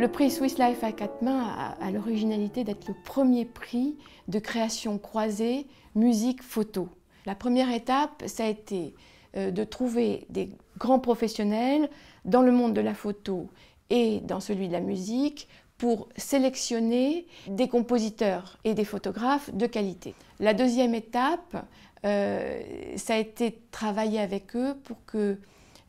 Le prix Swiss Life à quatre mains a, l'originalité d'être le premier prix de création croisée musique-photo. La première étape, ça a été euh, de trouver des grands professionnels dans le monde de la photo et dans celui de la musique pour sélectionner des compositeurs et des photographes de qualité. La deuxième étape, euh, ça a été de travailler avec eux pour que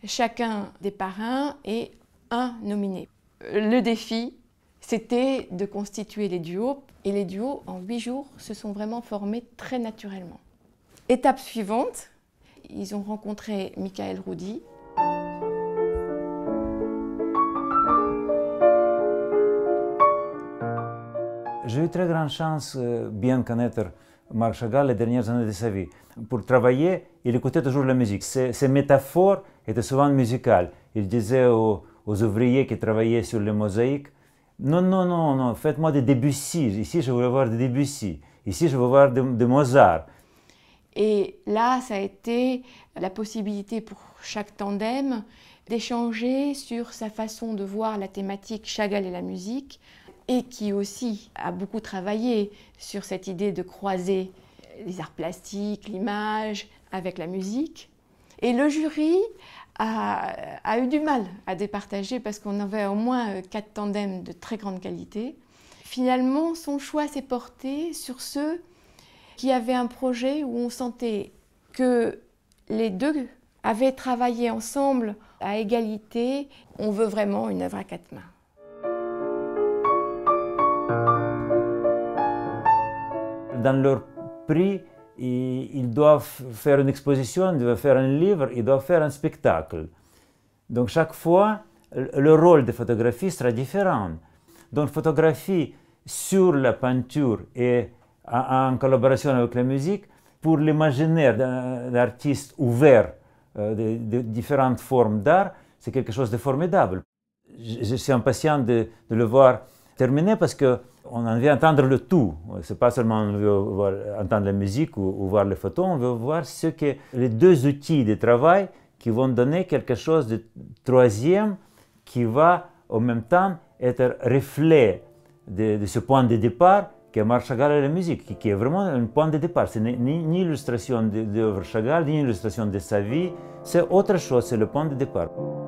chacun des parrains ait un nominé le défi, c'était de constituer les duos. Et les duos, en huit jours, se sont vraiment formés très naturellement. Étape suivante, ils ont rencontré Michael Roudy. J'ai eu très grande chance de euh, bien connaître Marc Chagall les dernières années de sa vie. Pour travailler, il écoutait toujours la musique. Ses, métaphores étaient souvent musicales. Il disait aux, aux ouvriers qui travaillaient sur les mosaïques. Non, non, non, non, faites-moi des Debussy. Ici, je veux voir des Debussy. Ici, je veux voir des Mozart. Et là, ça a été la possibilité pour chaque tandem d'échanger sur sa façon de voir la thématique Chagall et la musique, et qui aussi a beaucoup travaillé sur cette idée de croiser les arts plastiques, l'image avec la musique. Et le jury a, eu du mal à départager parce qu'on avait au moins euh, quatre tandems de très grande qualité. Finalement, son choix s'est porté sur ceux qui avaient un projet où on sentait que les deux avaient travaillé ensemble à égalité. On veut vraiment une œuvre à quatre mains. Dans leur prix, ils, doivent faire une exposition, ils doivent faire un livre, ils doivent faire un spectacle. Donc chaque fois, le rôle de photographie sera différent. Donc photographie sur la peinture et en collaboration avec la musique, pour l'imaginaire d'un artiste ouvert euh, de, différentes formes d'art, c'est quelque chose de formidable. Je, suis impatient de, de le voir terminé parce que on en veut entendre le tout. C'est pas seulement on veut entendre la musique ou, voir les photos, on veut voir ce que les deux outils de travail qui vont donner quelque chose de troisième qui va en même temps être reflet de, ce point de départ que Marc Chagall et la musique, qui, est vraiment un point de départ. Ce n'est ni, ni, illustration d'œuvre Chagall, ni illustration de sa vie, c'est autre chose, c'est le point de départ.